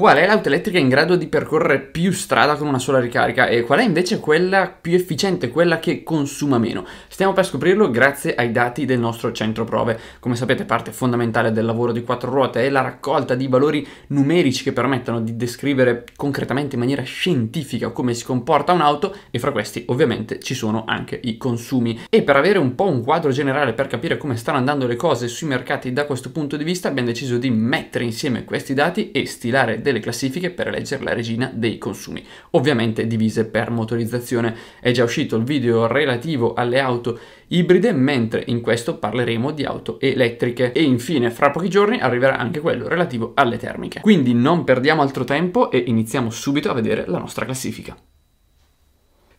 qual è l'auto elettrica in grado di percorrere più strada con una sola ricarica e qual è invece quella più efficiente, quella che consuma meno. Stiamo per scoprirlo grazie ai dati del nostro centro prove. Come sapete parte fondamentale del lavoro di quattro ruote è la raccolta di valori numerici che permettono di descrivere concretamente in maniera scientifica come si comporta un'auto e fra questi ovviamente ci sono anche i consumi. E per avere un po' un quadro generale per capire come stanno andando le cose sui mercati da questo punto di vista abbiamo deciso di mettere insieme questi dati e stilare delle delle classifiche per eleggere la regina dei consumi, ovviamente divise per motorizzazione. È già uscito il video relativo alle auto ibride, mentre in questo parleremo di auto elettriche. E infine, fra pochi giorni arriverà anche quello relativo alle termiche. Quindi non perdiamo altro tempo e iniziamo subito a vedere la nostra classifica.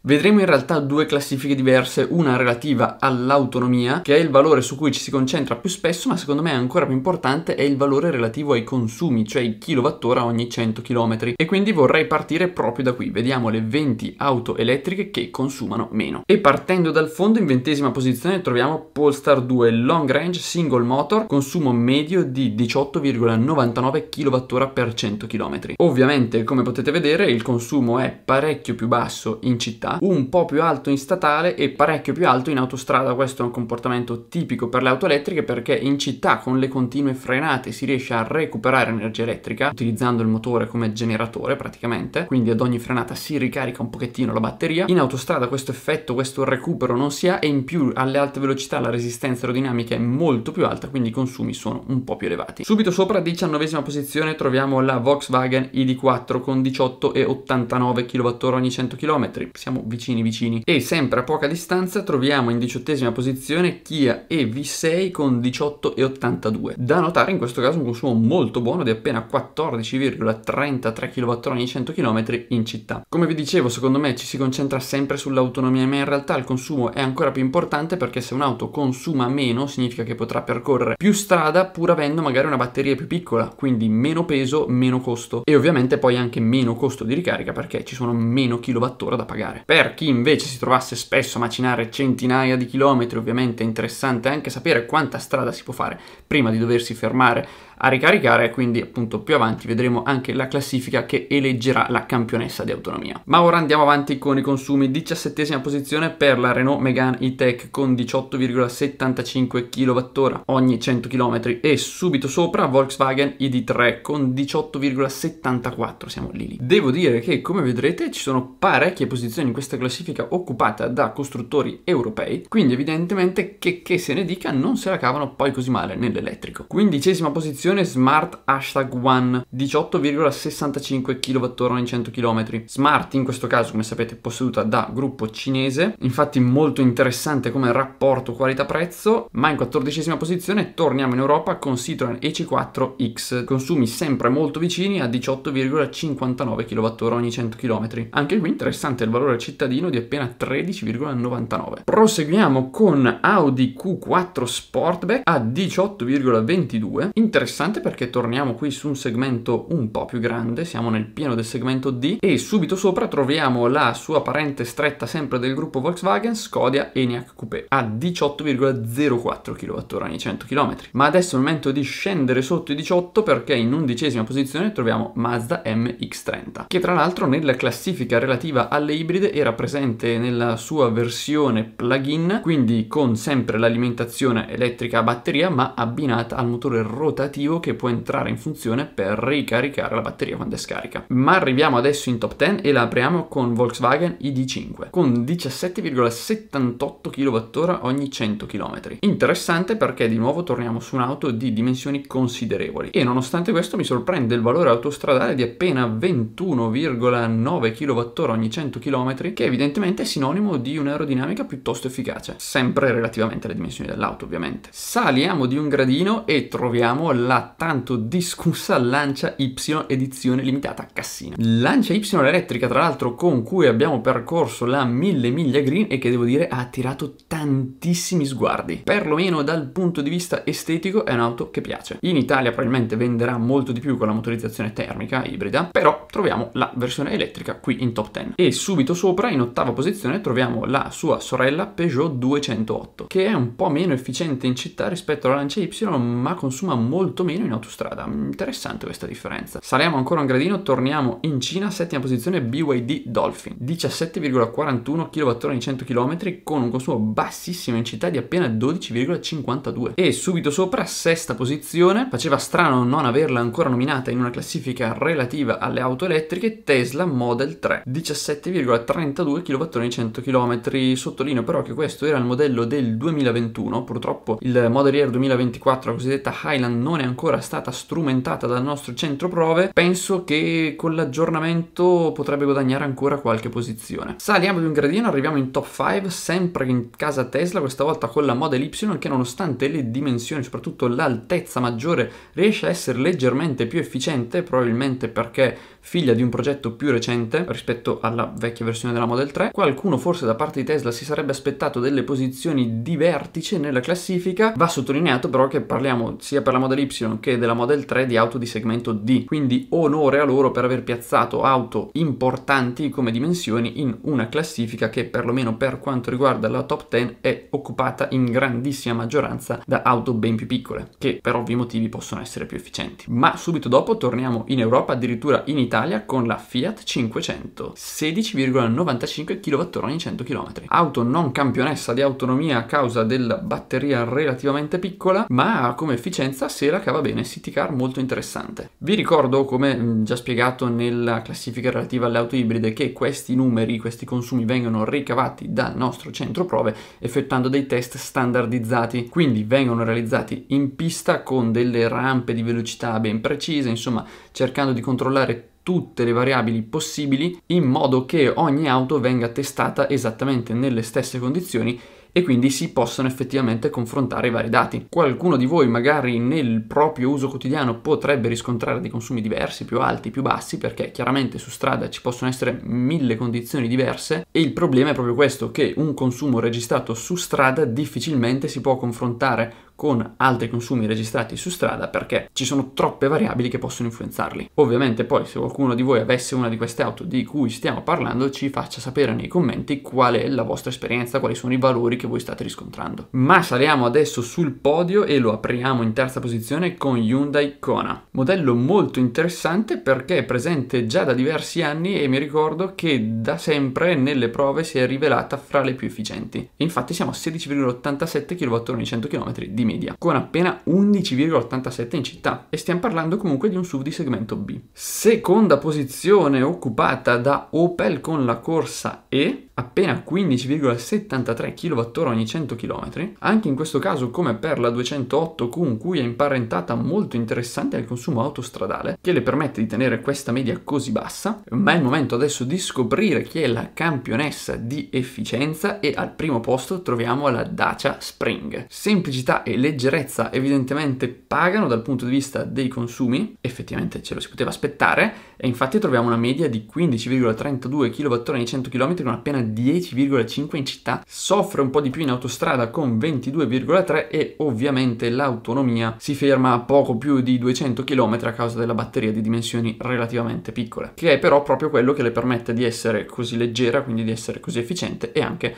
Vedremo in realtà due classifiche diverse, una relativa all'autonomia, che è il valore su cui ci si concentra più spesso, ma secondo me ancora più importante è il valore relativo ai consumi, cioè i kilowattora ogni 100 km. E quindi vorrei partire proprio da qui. Vediamo le 20 auto elettriche che consumano meno. E partendo dal fondo, in ventesima posizione troviamo Polestar 2 Long Range Single Motor, consumo medio di 18,99 kWh per 100 km. Ovviamente, come potete vedere, il consumo è parecchio più basso in città città, un po' più alto in statale e parecchio più alto in autostrada. Questo è un comportamento tipico per le auto elettriche perché in città con le continue frenate si riesce a recuperare energia elettrica utilizzando il motore come generatore praticamente, quindi ad ogni frenata si ricarica un pochettino la batteria. In autostrada questo effetto, questo recupero non si ha e in più alle alte velocità la resistenza aerodinamica è molto più alta, quindi i consumi sono un po' più elevati. Subito sopra, diciannovesima posizione, troviamo la Volkswagen ID4 con 18,89 kWh ogni 100 km. Siamo vicini vicini. E sempre a poca distanza troviamo in diciottesima posizione Kia EV6 con 18,82. Da notare in questo caso un consumo molto buono di appena 14,33 kWh ogni 100 km in città. Come vi dicevo, secondo me ci si concentra sempre sull'autonomia, ma in realtà il consumo è ancora più importante perché se un'auto consuma meno significa che potrà percorrere più strada pur avendo magari una batteria più piccola, quindi meno peso, meno costo e ovviamente poi anche meno costo di ricarica perché ci sono meno kWh da pagare. Per chi invece si trovasse spesso a macinare centinaia di chilometri, ovviamente è interessante anche sapere quanta strada si può fare prima di doversi fermare a ricaricare, quindi appunto più avanti vedremo anche la classifica che eleggerà la campionessa di autonomia. Ma ora andiamo avanti con i consumi, 17 posizione per la Renault Megane E-Tech con 18,75 kWh ogni 100 km e subito sopra Volkswagen ID3 con 18,74, siamo lì lì. Devo dire che come vedrete ci sono parecchie posizioni in questa classifica occupata da costruttori europei, quindi evidentemente che, che se ne dica non se la cavano poi così male nell'elettrico. Quindicesima posizione Trazione Smart Hashtag One 18,65 kWh ogni 100 km. Smart in questo caso, come sapete, posseduta da gruppo cinese, infatti molto interessante come rapporto qualità-prezzo, ma in quattordicesima posizione torniamo in Europa con Citroen EC4X, consumi sempre molto vicini a 18,59 kWh ogni 100 km. Anche qui interessante il valore cittadino di appena 13,99. Proseguiamo con Audi Q4 Sportback a 18,22, interessante interessante perché torniamo qui su un segmento un po' più grande, siamo nel pieno del segmento D e subito sopra troviamo la sua parente stretta sempre del gruppo Volkswagen, Skoda Eniac Coupé a 18,04 kWh ogni 100 km. Ma adesso è il momento di scendere sotto i 18 perché in undicesima posizione troviamo Mazda MX-30 che tra l'altro nella classifica relativa alle ibride era presente nella sua versione plug-in quindi con sempre l'alimentazione elettrica a batteria ma abbinata al motore rotativo attivo che può entrare in funzione per ricaricare la batteria quando è scarica. Ma arriviamo adesso in top 10 e la apriamo con Volkswagen ID5 con 17,78 kWh ogni 100 km. Interessante perché di nuovo torniamo su un'auto di dimensioni considerevoli e nonostante questo mi sorprende il valore autostradale di appena 21,9 kWh ogni 100 km che evidentemente è sinonimo di un'aerodinamica piuttosto efficace, sempre relativamente alle dimensioni dell'auto ovviamente. Saliamo di un gradino e troviamo la la tanto discussa Lancia Y edizione limitata Cassina. Lancia Y elettrica tra l'altro con cui abbiamo percorso la 1000 miglia green e che devo dire ha attirato tantissimi sguardi. Perlomeno dal punto di vista estetico è un'auto che piace. In Italia probabilmente venderà molto di più con la motorizzazione termica ibrida, però troviamo la versione elettrica qui in top 10. E subito sopra in ottava posizione troviamo la sua sorella Peugeot 208 che è un po' meno efficiente in città rispetto alla Lancia Y ma consuma molto molto meno in autostrada. Mm, interessante questa differenza. Saliamo ancora un gradino, torniamo in Cina, settima posizione BYD Dolphin, 17,41 kWh in 100 km con un consumo bassissimo in città di appena 12,52. E subito sopra, sesta posizione, faceva strano non averla ancora nominata in una classifica relativa alle auto elettriche, Tesla Model 3, 17,32 kWh in 100 km. Sottolineo però che questo era il modello del 2021, purtroppo il Model Air 2024, la cosiddetta Highland, non è ancora ancora stata strumentata dal nostro centro prove, penso che con l'aggiornamento potrebbe guadagnare ancora qualche posizione. Saliamo di un gradino, arriviamo in top 5, sempre in casa Tesla, questa volta con la Model Y che nonostante le dimensioni, soprattutto l'altezza maggiore, riesce a essere leggermente più efficiente, probabilmente perché figlia di un progetto più recente rispetto alla vecchia versione della Model 3. Qualcuno forse da parte di Tesla si sarebbe aspettato delle posizioni di vertice nella classifica, va sottolineato però che parliamo sia per la Model Y che della Model 3 di auto di segmento D. Quindi onore a loro per aver piazzato auto importanti come dimensioni in una classifica che perlomeno per quanto riguarda la top 10 è occupata in grandissima maggioranza da auto ben più piccole, che per ovvi motivi possono essere più efficienti. Ma subito dopo torniamo in Europa, addirittura in Italia, con la Fiat 500, 16,95 kWh ogni 100 km. Auto non campionessa di autonomia a causa della batteria relativamente piccola, ma come efficienza se la causa va bene, city car molto interessante. Vi ricordo, come mm, già spiegato nella classifica relativa alle auto ibride, che questi numeri, questi consumi vengono ricavati dal nostro centro prove effettuando dei test standardizzati, quindi vengono realizzati in pista con delle rampe di velocità ben precise, insomma cercando di controllare tutte le variabili possibili in modo che ogni auto venga testata esattamente nelle stesse condizioni e quindi si possono effettivamente confrontare i vari dati. Qualcuno di voi magari nel proprio uso quotidiano potrebbe riscontrare dei consumi diversi, più alti, più bassi, perché chiaramente su strada ci possono essere mille condizioni diverse e il problema è proprio questo, che un consumo registrato su strada difficilmente si può confrontare con altri consumi registrati su strada perché ci sono troppe variabili che possono influenzarli. Ovviamente poi se qualcuno di voi avesse una di queste auto di cui stiamo parlando ci faccia sapere nei commenti qual è la vostra esperienza, quali sono i valori che voi state riscontrando. Ma saliamo adesso sul podio e lo apriamo in terza posizione con Hyundai Kona. Modello molto interessante perché è presente già da diversi anni e mi ricordo che da sempre nelle prove si è rivelata fra le più efficienti. Infatti siamo a 16,87 kWh 100 km di media, con appena 11,87 in città e stiamo parlando comunque di un SUV di segmento B. Seconda posizione occupata da Opel con la corsa E appena 15,73 kWh ogni 100 km, anche in questo caso come per la 208 con cui è imparentata molto interessante al consumo autostradale, che le permette di tenere questa media così bassa, ma è il momento adesso di scoprire chi è la campionessa di efficienza e al primo posto troviamo la Dacia Spring. Semplicità e leggerezza evidentemente pagano dal punto di vista dei consumi, effettivamente ce lo si poteva aspettare, e infatti troviamo una media di 15,32 kWh ogni 100 km con appena 10,5 in città, soffre un po' di più in autostrada con 22,3 e ovviamente l'autonomia si ferma a poco più di 200 km a causa della batteria di dimensioni relativamente piccole, che è però proprio quello che le permette di essere così leggera, quindi di essere così efficiente e anche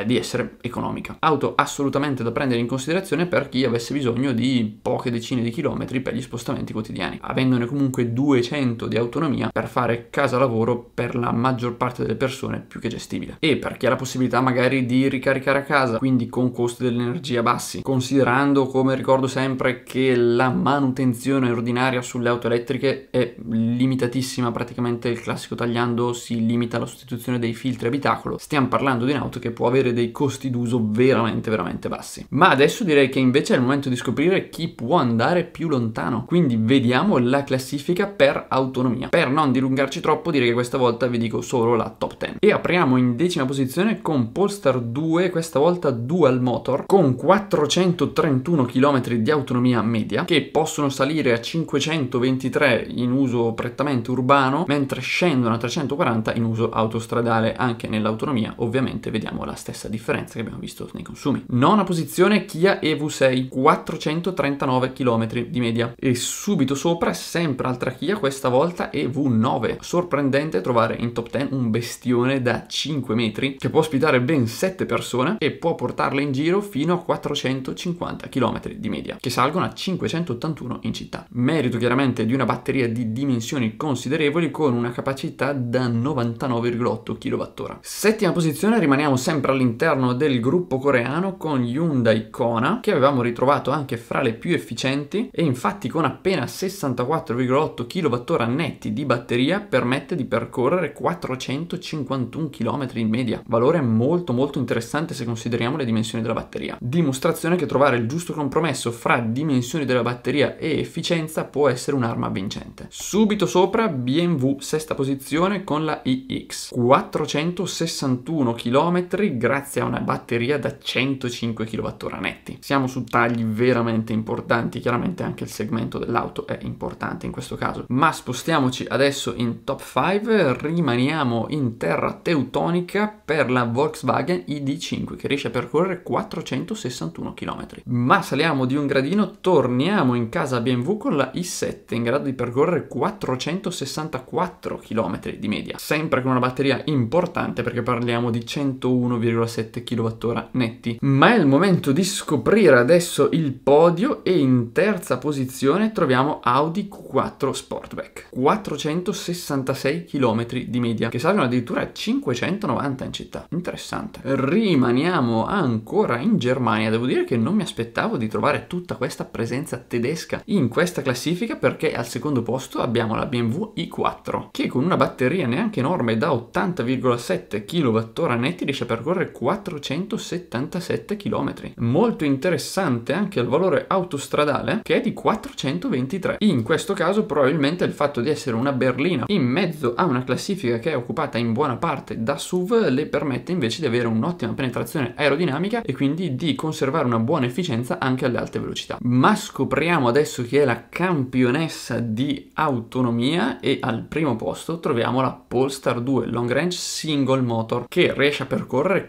eh, di essere economica. Auto assolutamente da prendere in considerazione per chi avesse bisogno di poche decine di chilometri per gli spostamenti quotidiani, avendone comunque 200 di autonomia per fare casa lavoro per la maggior parte delle persone più che gestibile. E per chi ha la possibilità magari di ricaricare a casa, quindi con costi dell'energia bassi, considerando come ricordo sempre che la manutenzione ordinaria sulle auto elettriche è limitatissima, praticamente il classico tagliando si limita alla sostituzione dei filtri abitacolo, stiamo parlando di un'auto che può avere dei costi d'uso veramente veramente bassi. Ma adesso direi che invece è il momento di scoprire chi può andare più lontano. Quindi vediamo la classifica per autonomia. Per non dilungarci troppo direi che questa volta vi dico solo la top 10. E apriamo in decima posizione con Polestar 2, questa volta dual motor, con 431 km di autonomia media, che possono salire a 523 in uso prettamente urbano, mentre scendono a 340 in uso autostradale. Anche nell'autonomia ovviamente vediamo la la stessa differenza che abbiamo visto nei consumi. Nona posizione Kia EV6, 439 km di media e subito sopra sempre altra Kia, questa volta EV9. Sorprendente trovare in top 10 un bestione da 5 metri che può ospitare ben 7 persone e può portarle in giro fino a 450 km di media, che salgono a 581 in città. Merito chiaramente di una batteria di dimensioni considerevoli con una capacità da 99,8 kWh. Settima posizione rimaniamo sempre sempre all'interno del gruppo coreano con Hyundai Kona, che avevamo ritrovato anche fra le più efficienti e infatti con appena 64,8 kWh netti di batteria permette di percorrere 451 km in media, valore molto molto interessante se consideriamo le dimensioni della batteria. Dimostrazione che trovare il giusto compromesso fra dimensioni della batteria e efficienza può essere un'arma vincente. Subito sopra BMW sesta posizione con la iX, 461 km grazie a una batteria da 105 kWh netti. Siamo su tagli veramente importanti, chiaramente anche il segmento dell'auto è importante in questo caso. Ma spostiamoci adesso in top 5, rimaniamo in terra teutonica per la Volkswagen ID5 che riesce a percorrere 461 km. Ma saliamo di un gradino, torniamo in casa BMW con la i7 in grado di percorrere 464 km di media, sempre con una batteria importante perché parliamo di 101 2,7 kWh netti. Ma è il momento di scoprire adesso il podio e in terza posizione troviamo Audi Q4 Sportback. 466 km di media, che salgono addirittura a 590 in città. Interessante. Rimaniamo ancora in Germania, devo dire che non mi aspettavo di trovare tutta questa presenza tedesca in questa classifica perché al secondo posto abbiamo la BMW i4 che con una batteria neanche enorme da 80,7 kWh netti riesce a percorrere percorre 477 km. Molto interessante anche il valore autostradale che è di 423. In questo caso probabilmente il fatto di essere una berlina in mezzo a una classifica che è occupata in buona parte da SUV le permette invece di avere un'ottima penetrazione aerodinamica e quindi di conservare una buona efficienza anche alle alte velocità. Ma scopriamo adesso chi è la campionessa di autonomia e al primo posto troviamo la Polestar 2 Long Range Single Motor che riesce a percorrere chilometri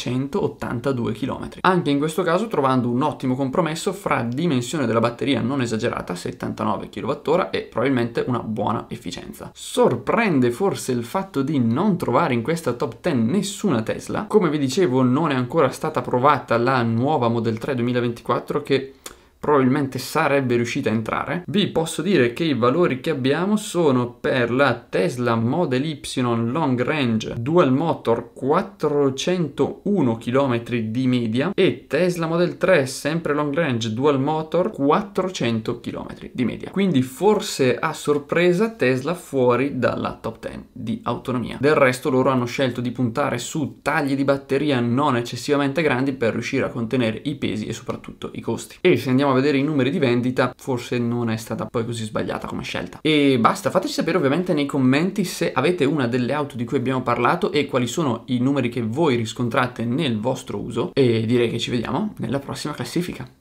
482 km. Anche in questo caso trovando un ottimo compromesso fra dimensione della batteria non esagerata, 79 kWh, e probabilmente una buona efficienza. Sorprende forse il fatto di non trovare in questa top 10 nessuna Tesla. Come vi dicevo non è ancora stata provata la nuova Model 3 2024 che probabilmente sarebbe riuscita a entrare. Vi posso dire che i valori che abbiamo sono per la Tesla Model Y Long Range Dual Motor 401 km di media e Tesla Model 3 sempre Long Range Dual Motor 400 km di media. Quindi forse a sorpresa Tesla fuori dalla top 10 di autonomia. Del resto loro hanno scelto di puntare su tagli di batteria non eccessivamente grandi per riuscire a contenere i pesi e soprattutto i costi. E se andiamo andiamo a vedere i numeri di vendita, forse non è stata poi così sbagliata come scelta. E basta, fateci sapere ovviamente nei commenti se avete una delle auto di cui abbiamo parlato e quali sono i numeri che voi riscontrate nel vostro uso e direi che ci vediamo nella prossima classifica.